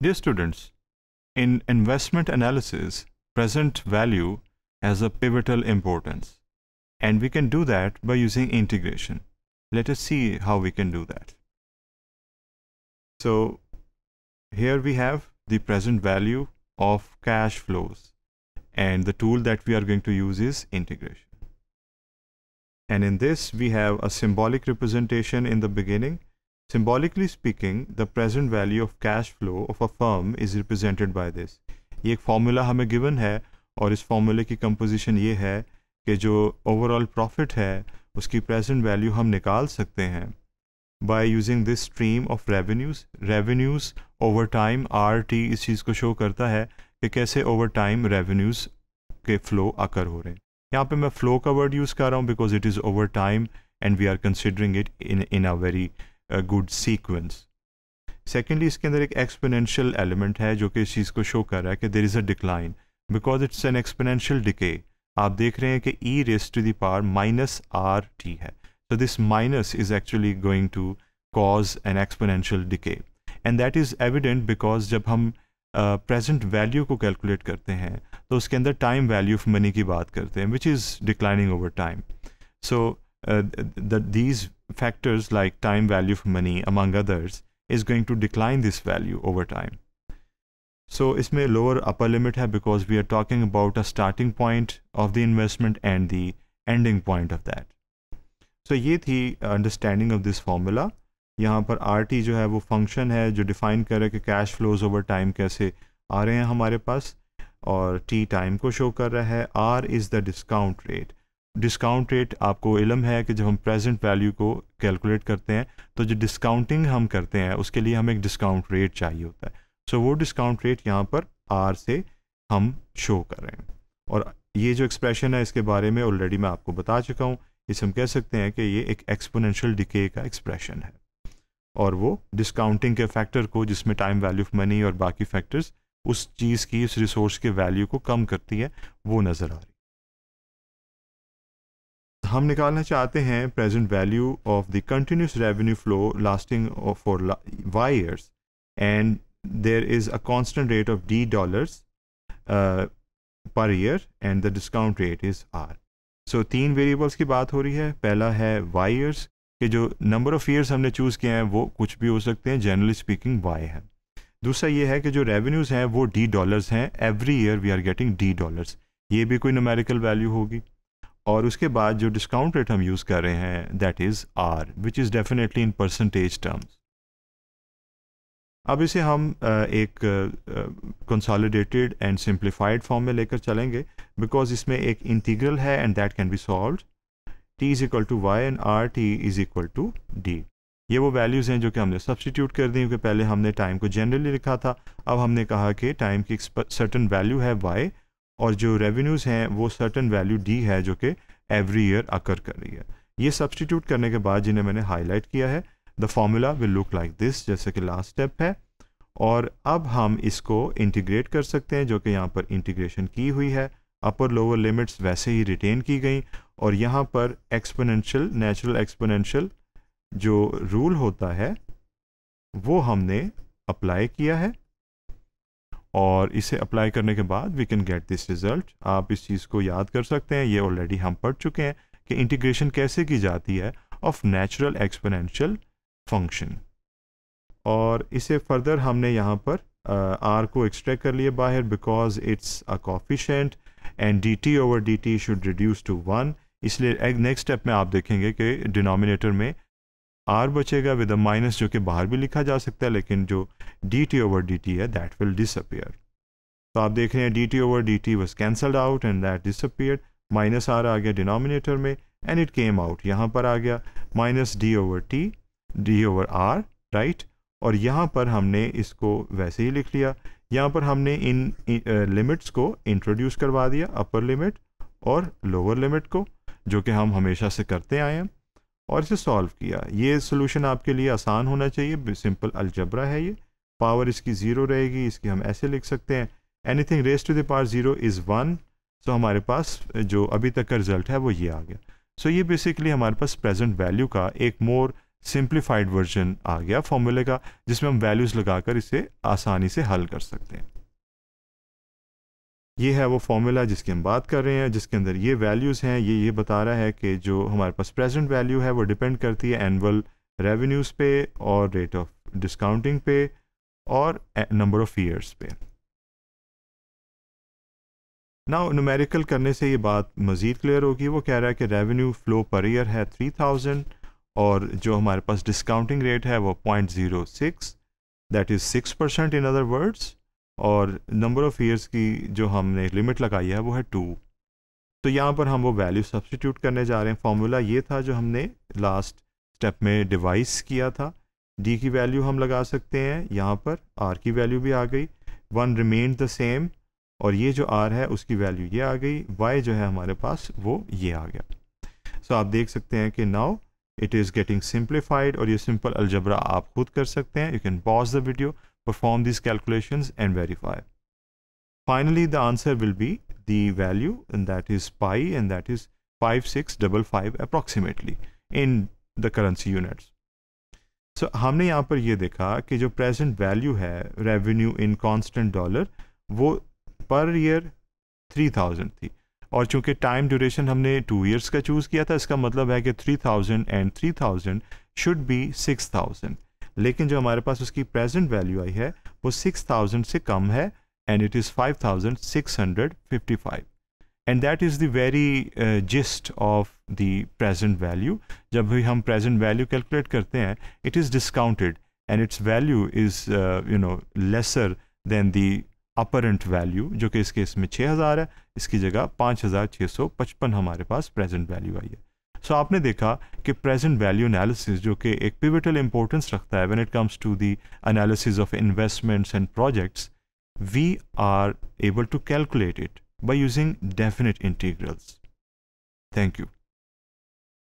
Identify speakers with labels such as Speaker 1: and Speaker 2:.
Speaker 1: Dear students, in investment analysis, present value has a pivotal importance. And we can do that by using integration. Let us see how we can do that. So here we have the present value of cash flows. And the tool that we are going to use is integration. And in this, we have a symbolic representation in the beginning symbolically speaking the present value of cash flow of a firm is represented by this ये एक formula हमें given है और इस फार्मूले की composition ये है कि जो ओवरऑल प्रॉफिट है उसकी प्रेजेंट वैल्यू हम निकाल सकते हैं by using this stream of revenues revenues over time R T इस चीज़ को शो करता है कि कैसे ओवर टाइम रेवेन्यूज के फ्लो आकर हो रहे हैं यहाँ पे मैं फ्लो का वर्ड यूज़ कर रहा हूँ because it is over time and we are considering it in in a very good sequence secondly इसके अंदर एक एक्सपोनेंशियल एलिमेंट है जो कि इस चीज़ को शो कर रहा है कि there is a decline because it's an exponential decay आप देख रहे हैं कि e raise to the power minus r t है so this minus is actually going to cause an exponential decay and that is evident because जब हम present uh, value को calculate करते हैं तो उसके अंदर टाइम वैल्यू ऑफ मनी की बात करते हैं which is declining over time so uh, that these factors like time value for money among others is going to decline this value over time. So इसमें lower upper limit here because we are talking about a starting point of the investment and the ending point of that. So ये थी understanding of this formula. यहाँ पर RT जो है वो function है जो define करे कि cash flows over time कैसे आ रहे हैं हमारे पास और T time को show कर रहा है R is the discount rate. Discount rate आपको इलम है कि जब हम प्रेजेंट वैल्यू को कैलकुलेट करते हैं तो जो डिस्काउंटिंग हम करते हैं उसके लिए हमें एक डिस्काउंट रेट चाहिए होता है सो so, वो डिस्काउंट रेट यहाँ पर आर से हम शो कर रहे हैं और ये जो एक्सप्रेशन है इसके बारे में ऑलरेडी मैं आपको बता चुका हूँ इसे हम कह सकते हैं कि ये एक एक्सपोनेंशियल डिके का एक्सप्रेशन है और वो डिस्काउंटिंग के फैक्टर को जिसमें टाइम वैल्यू ऑफ मनी और बाकी फैक्टर्स उस चीज़ की उस रिसोर्स के वैल्यू को कम करती है वो नज़र आ रही हम निकालना चाहते हैं present value of the continuous revenue flow lasting for y years and there is a constant rate of d dollars per year and the discount rate is r so तीन वेरिएबल्स की बात हो रही है पहला है वाई ईयर्स के जो नंबर ऑफ़ ईयर्स हमने चूज़ किए हैं वो कुछ भी हो सकते हैं जनरली स्पीकिंग वाई है दूसरा ये है कि जो रेवेन्यूज़ हैं वो डी डॉलर्स हैं every year we are getting d dollars ये भी कोई नमेरिकल वैल्यू होगी और उसके बाद जो डिस्काउंट रेट हम यूज़ कर रहे हैं that is r which is definitely in percentage terms अब इसे हम एक कंसोलिडेटेड एंड सिंप्लीफाइड फॉर्म में लेकर चलेंगे बिकॉज इसमें एक इंटीग्रल है and that can be solve t is equal to y and r t is equal to d ये वो वैल्यूज़ हैं जो कि हमने सब्सटीट्यूट कर दी क्योंकि पहले हमने टाइम को जनरली लिखा था अब हमने कहा कि टाइम की सर्टन वैल्यू है वाई और जो रेवेन्यूज़ हैं वो सर्टन वैल्यू डी है जो कि एवरी ईयर अकर कर रही है ये सब्सटीट्यूट करने के बाद जिन्हें मैंने हाईलाइट किया है the formula will look like this जैसे कि लास्ट स्टेप है और अब हम इसको इंटीग्रेट कर सकते हैं जो कि यहाँ पर इंटीग्रेशन की हुई है अपर लोअर लिमिट्स वैसे ही रिटेन की गई और यहाँ पर एक्सपोनेंशियल नेचुरल एक्सपोनेंशियल जो रूल होता है वो हमने अप्लाई किया है और इसे अप्लाई करने के बाद we can get this result आप इस चीज़ को याद कर सकते हैं ये ऑलरेडी हम पढ़ चुके हैं कि इंटीग्रेशन कैसे की जाती है ऑफ नेचुरल एक्सपोनेंशियल फंक्शन और इसे फर्दर हमने यहाँ पर आर uh, को एक्सट्रैक्ट कर लिए बाहर because it's a coefficient and d t over d t should reduce to one इसलिए नेक्स्ट स्टेप में आप देखेंगे कि डिनोमिनेटर में आर बचेगा विद माइनस जो कि बाहर भी लिखा जा सकता है लेकिन जो d t over d t है दैट विल डिसअपियर तो आप देख रहे हैं d t over d t was cancelled out and that disappear minus r आ गया डिनोमिनेटर में एंड इट केम आउट यहाँ पर आ गया minus d over t d over r right और यहाँ पर हमने इसको वैसे ही लिख लिया यहाँ पर हमने इन लिमिट्स को इंट्रोड्यूस करवा दिया अपर लिमिट और लोअर लिमिट को जो कि हम हमेशा से करते आए हैं और इसे सॉल्व किया ये सोल्यूशन आपके लिए आसान होना चाहिए सिंपल अलजबरा है ये पावर इसकी ज़ीरो रहेगी इसकी हम ऐसे लिख सकते हैं anything raise to the power zero is one so हमारे पास जो अभी तक का रिजल्ट है वो ये आ गया सो so ये बेसिकली हमारे पास प्रेजेंट वैल्यू का एक मोर सिंप्लीफाइड वर्जन आ गया फॉर्मूले का जिसमें हम वैल्यूज़ लगाकर इसे आसानी से हल कर सकते हैं ये है वो फॉर्मूला जिसकी हम बात कर रहे हैं जिसके अंदर ये वैल्यूज़ हैं ये ये बता रहा है कि जो हमारे पास प्रेजेंट वैल्यू है वो डिपेंड करती है एनअल रेवेन्यूज़ पे और रेट ऑफ डिस्काउंटिंग पे और नंबर ऑफ ईयर्स पे ना नुमेरिकल करने से ये बात मज़ीद क्लियर होगी वो कह रहा है कि रेवेन्यू फ्लो पर ईयर है थ्री थाउजेंड और जो हमारे पास डिस्काउंटिंग रेट है वो point zero six that is six percent in other words और नंबर ऑफ़ ईयर्स की जो हमने लिमिट लगाई है वो है टू तो यहाँ पर हम वो वैल्यू सब्सटीट्यूट करने जा रहे हैं फार्मूला ये था जो हमने लास्ट स्टेप में डिवाइस किया था डी की वैल्यू हम लगा सकते हैं यहाँ पर आर की वैल्यू भी आ गई वन रिमेन द सेम और ये जो आर है उसकी वैल्यू ये आ गई वाई जो है हमारे पास वो ये आ गया सो so, आप देख सकते हैं कि now it is getting simplified और ये सिंपल अलजबरा आप खुद कर सकते हैं you can pause the video and verify finally the answer will be the value be that is pi and that is five six double five approximately in the currency units so so, हमने यहाँ पर ये देखा कि जो present value है revenue in constant dollar वो per year three thousand थी और चूंकि टाइम ड्यूरेशन हमने टू ईयर्स का चूज़ किया था इसका मतलब है कि three thousand and three thousand should be six thousand लेकिन जो हमारे पास उसकी प्रेजेंट वैल्यू आई है वो सिक्स थाउजेंड से कम है and it is five thousand six hundred fifty five and that is the very uh, gist of the present value jab bhi hum present value calculate karte hain it is discounted and its value is uh, you know lesser than the apparent value jo ke is case mein 6000 hai iski jagah 5655 hamare paas present value aayi hai so aapne dekha ki present value analysis jo ke ek pivotal importance rakhta hai when it comes to the analysis of investments and projects we are able to calculate it by using definite integrals. Thank you.